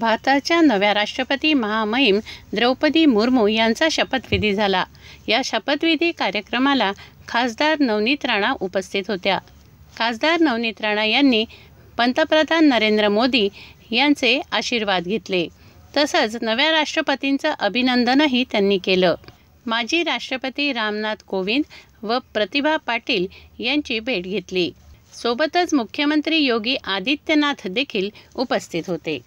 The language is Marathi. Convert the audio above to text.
भारताच्या नव्या राष्ट्रपती महामहिम द्रौपदी मुर्मू यांचा शपथविधी झाला या शपथविधी कार्यक्रमाला खासदार नवनीत राणा उपस्थित होत्या खासदार नवनीत राणा यांनी पंतप्रधान नरेंद्र मोदी यांचे आशीर्वाद घेतले तसंच नव्या राष्ट्रपतींचं अभिनंदनही त्यांनी केलं माजी राष्ट्रपती रामनाथ कोविंद व प्रतिभा पाटील यांची भेट घेतली सोबतच मुख्यमंत्री योगी आदित्यनाथ देखील उपस्थित होते